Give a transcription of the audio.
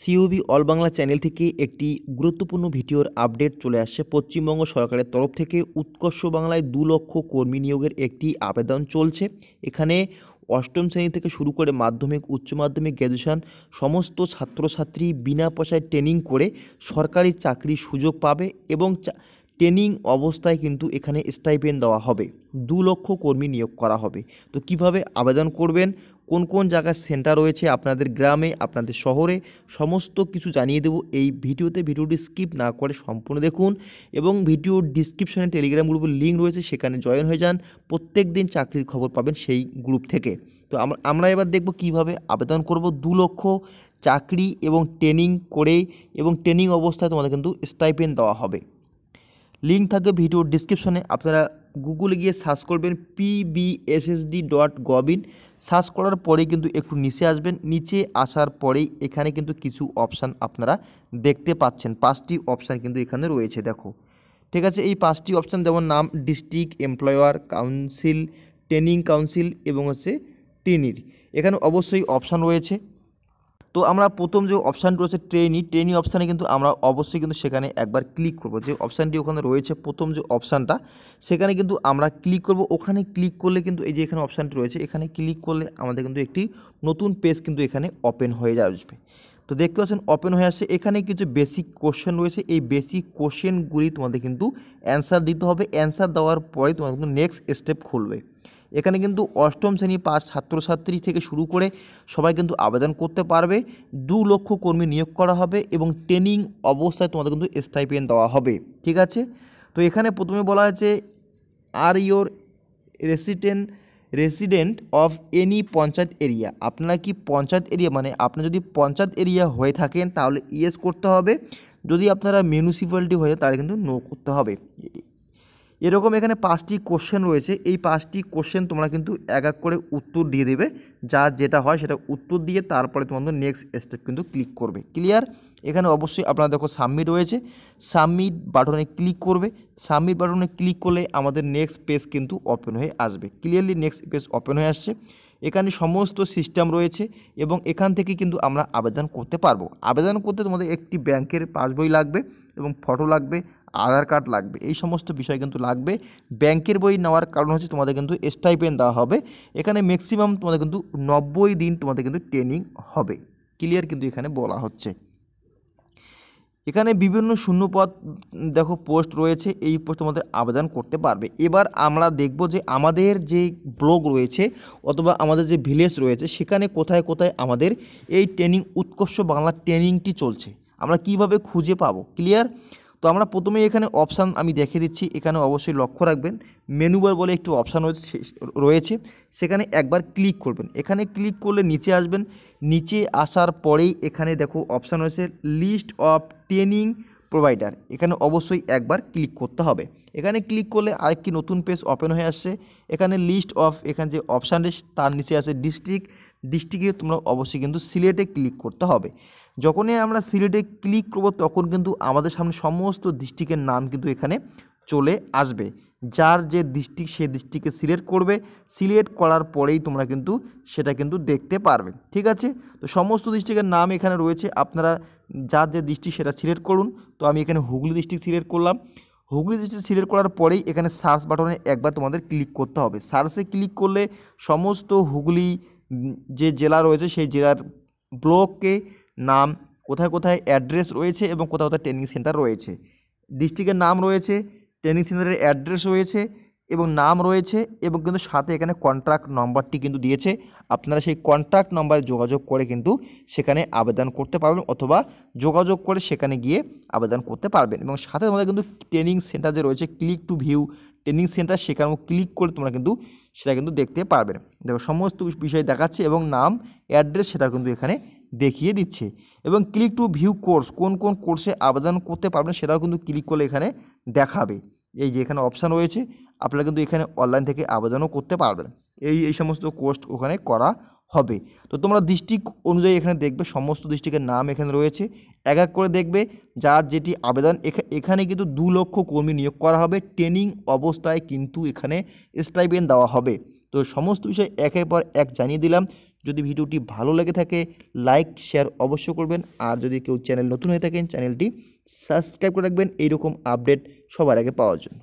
সিইউবি all Bangla channel থেকে একটি গুরুত্বপূর্ণ ভিডিওর আপডেট চলে আসছে পশ্চিমবঙ্গ সরকারের তরফ থেকে উৎকর্ষ বাংলায় দু লক্ষ কর্মী নিয়োগের একটি আবেদন চলছে এখানে অষ্টম শ্রেণী থেকে শুরু করে মাধ্যমিক উচ্চ মাধ্যমিক গ্র্যাজুয়েশন সমস্ত ছাত্রছাত্রী বিনা পয়সায় ট্রেনিং করে সরকারি চাকরির সুযোগ পাবে এবং ট্রেনিং অবস্থায় কিন্তু এখানে স্টাইপেন্ড দেওয়া হবে দু লক্ষ কর্মী নিয়োগ করা হবে তো কিভাবে আবেদন করবেন কোন কোন জায়গায় সেন্টার রয়েছে আপনাদের গ্রামে আপনাদের শহরে সমস্ত কিছু জানিয়ে দেব এই ভিডিওতে ভিডিওটি স্কিপ না করে সম্পূর্ণ দেখুন এবং ভিডিওর ডিসক্রিপশানে টেলিগ্রাম গ্রুপের লিঙ্ক রয়েছে সেখানে জয়েন হয়ে যান প্রত্যেক দিন চাকরির খবর পাবেন সেই গ্রুপ থেকে তো আমরা এবার দেখব কিভাবে আবেদন করব দু লক্ষ চাকরি এবং ট্রেনিং করে এবং ট্রেনিং অবস্থায় তোমাদের কিন্তু স্টাইপেন্ড দেওয়া হবে লিঙ্ক থাকবে ভিডিওর ডিসক্রিপশনে আপনারা গুগলে গিয়ে সার্চ করবেন PBSSD dot gov in search করার পরেই কিন্তু একটু নিচে আসবেন নিচে আসার পরেই এখানে কিন্তু কিছু অপশান আপনারা দেখতে পাচ্ছেন পাঁচটি অপশান কিন্তু এখানে রয়েছে দেখো ঠিক আছে এই পাঁচটি অপশান যেমন নাম district employer council training council এবং হচ্ছে টিনির এখানে অবশ্যই অপশান রয়েছে তো আমরা প্রথম যে অপশানটি রয়েছে ট্রেনি ট্রেনি অপশানে কিন্তু আমরা অবশ্যই কিন্তু সেখানে একবার ক্লিক করব যে অপশানটি ওখানে রয়েছে প্রথম যে অপশানটা সেখানে কিন্তু আমরা ক্লিক করব ওখানে ক্লিক করলে কিন্তু এই যে এখানে অপশানটি রয়েছে এখানে ক্লিক করলে আমাদের কিন্তু একটি নতুন পেজ কিন্তু এখানে ওপেন হয়ে যাবে তো দেখতে পাচ্ছেন ওপেন হয়ে আসছে এখানে কিছু বেসিক কোশ্চেন রয়েছে এই বেসিক কোশ্চেনগুলি তোমাদের কিন্তু অ্যান্সার দিতে হবে অ্যান্সার দেওয়ার পরে তোমাদের কিন্তু নেক্সট স্টেপ খুলবে এখানে কিন্তু অষ্টম শ্রেণী পাস ছাত্রছাত্রী থেকে শুরু করে সবাই কিন্তু আবেদন করতে পারবে দু লক্ষ কর্মী নিয়োগ করা হবে এবং ট্রেনিং অবস্থায় তোমাদের কিন্তু স্টাইপেন দেওয়া হবে ঠিক আছে তো এখানে প্রথমে বলা আছে are your resident resident of any panchayat area আপনারা কি পঞ্চায়েত এরিয়া মানে আপনি যদি পঞ্চায়েত এরিয়া হয়ে থাকেন তাহলে ইয়েস করতে হবে যদি আপনারা মিউনিসিপ্যালিটি হয়ে তাহলে কিন্তু নো করতে হবে এরকম এখানে পাঁচটি কোশ্চেন রয়েছে এই পাঁচটি কোশ্চেন তোমরা কিন্তু এক এক করে উত্তর দিয়ে দেবে যা যেটা হয় সেটা উত্তর দিয়ে তারপরে তোমাদের নেক্সট স্টেপ কিন্তু ক্লিক করবে ক্লিয়ার এখানে অবশ্যই আপনারা দেখো সাবমিট রয়েছে সাবমিট বাটনে ক্লিক করবে সাবমিট বাটনে ক্লিক করলে আমাদের নেক্সট পেজ কিন্তু ওপেন হয়ে আসবে ক্লিয়ারলি নেক্সট পেজ ওপেন হয়ে আসছে এখানে সমস্ত সিস্টেম রয়েছে এবং এখান থেকে কিন্তু আমরা আবেদন করতে পারবো আবেদন করতে তোমাদের একটি ব্যাংকের পাসবই লাগবে এবং ফটো লাগবে আধার কার্ড লাগবে এই সমস্ত বিষয় কিন্তু লাগবে ব্যাংকের বই নেওয়ার কারণ হচ্ছে তোমাদের কিন্তু স্টাইপেন দেওয়া হবে এখানে ম্যাক্সিমাম তোমাদের কিন্তু নব্বই দিন তোমাদের কিন্তু ট্রেনিং হবে ক্লিয়ার কিন্তু এখানে বলা হচ্ছে এখানে বিভিন্ন শূন্যপদ দেখো পোস্ট রয়েছে এই পোস্ট তোমাদের আবেদন করতে পারবে এবার আমরা দেখব যে আমাদের যে ব্লগ রয়েছে অথবা আমাদের যে ভিলেজ রয়েছে সেখানে কোথায় কোথায় আমাদের এই ট্রেনিং উৎকর্ষ বাংলা ট্রেনিংটি চলছে আমরা কিভাবে খুঁজে পাবো ক্লিয়ার তো আমরা প্রথমে এখানে অপশান আমি দেখে দিচ্ছি এখানে অবশ্যই লক্ষ্য রাখবেন মেনুবার বলে একটি অপশান রয়েছে সেখানে একবার ক্লিক করবেন এখানে ক্লিক করলে নিচে আসবেন নিচে আসার পরেই এখানে দেখো অপশান রয়েছে লিস্ট অফ ট্রেনিং প্রোভাইডার এখানে অবশ্যই একবার ক্লিক করতে হবে এখানে ক্লিক করলে আরেকটি নতুন পেজ ওপেন হয়ে আসছে এখানে লিস্ট অফ এখানে যে অপশান তার নিচে আছে ডিস্ট্রিক্ট ডিস্ট্রিক্টে তোমরা অবশ্যই কিন্তু সিলেটে ক্লিক করতে হবে যখনই আমরা সিলেটে ক্লিক করব তখন কিন্তু আমাদের সামনে সমস্ত ডিস্ট্রিক্টের নাম কিন্তু এখানে চলে আসবে যার যে ডিস্ট্রিক্ট সেই ডিস্ট্রিক্টকে সিলেক্ট করবে সিলেক্ট করার পরেই তোমরা কিন্তু সেটা কিন্তু দেখতে পারবে ঠিক আছে তো সমস্ত ডিস্ট্রিক্টের নাম এখানে রয়েছে আপনারা যার যে ডিস্ট্রিক্ট সেটা সিলেক্ট করুন তো আমি এখানে হুগলি ডিস্ট্রিক্ট সিলেক্ট করলাম হুগলি ডিস্ট্রিক্ট সিলেক্ট করার পরেই এখানে সার্চ বাটনে একবার তোমাদের ক্লিক করতে হবে সার্চে ক্লিক করলে সমস্ত হুগলি যে জেলা রয়েছে সেই জেলার ব্লককে নাম কোথায় কোথায় অ্যাড্রেস রয়েছে এবং কোথাও কোথায় ট্রেনিং সেন্টার রয়েছে ডিস্ট্রিক্টের নাম রয়েছে ট্রেনিং সেন্টারের অ্যাড্রেস রয়েছে এবং নাম রয়েছে এবং কিন্তু সাথে এখানে কন্ট্রাক্ট নম্বরটি কিন্তু দিয়েছে আপনারা সেই কন্ট্রাক্ট নম্বরে যোগাযোগ করে কিন্তু সেখানে আবেদন করতে পারবেন অথবা যোগাযোগ করে সেখানে গিয়ে আবেদন করতে পারবেন এবং সাথে তোমাদের কিন্তু ট্রেনিং সেন্টার যে রয়েছে click to view training centre সেখানেও ক্লিক করে তোমরা কিন্তু সেটা কিন্তু দেখতে পারবে দেখো সমস্ত বিষয় দেখাচ্ছে এবং নাম অ্যাড্রেস সেটা কিন্তু এখানে দেখিয়ে দিচ্ছে এবং ক্লিক টু ভিউ কোর্স কোন কোন কোর্সে আবেদন করতে পারবেন সেটাও কিন্তু ক্লিক করলে এখানে দেখাবে এই যে এখানে অপশান রয়েছে আপনারা কিন্তু এখানে অনলাইন থেকে আবেদনও করতে পারবেন এই এই সমস্ত কোর্স ওখানে করা হবে তো তোমরা ডিস্ট্রিক্ট অনুযায়ী এখানে দেখবে সমস্ত ডিস্ট্রিক্টের নাম এখানে রয়েছে এক এক করে দেখবে যার যেটি আবেদন এখানে কিন্তু দু লক্ষ কর্মী নিয়োগ করা হবে ট্রেনিং অবস্থায় কিন্তু এখানে স্টাইপেন্ড দেওয়া হবে তো সমস্ত বিষয় একের পর এক জানিয়ে দিলাম যদি ভিডিওটি ভালো লেগে থাকে লাইক শেয়ার অবশ্য করবেন আর যদি কেউ চ্যানেল নতুন হয়ে থাকেন চ্যানেলটি সাবস্ক্রাইব করে রাখবেন এইরকম আপডেট সবার আগে পাওয়ার জন্য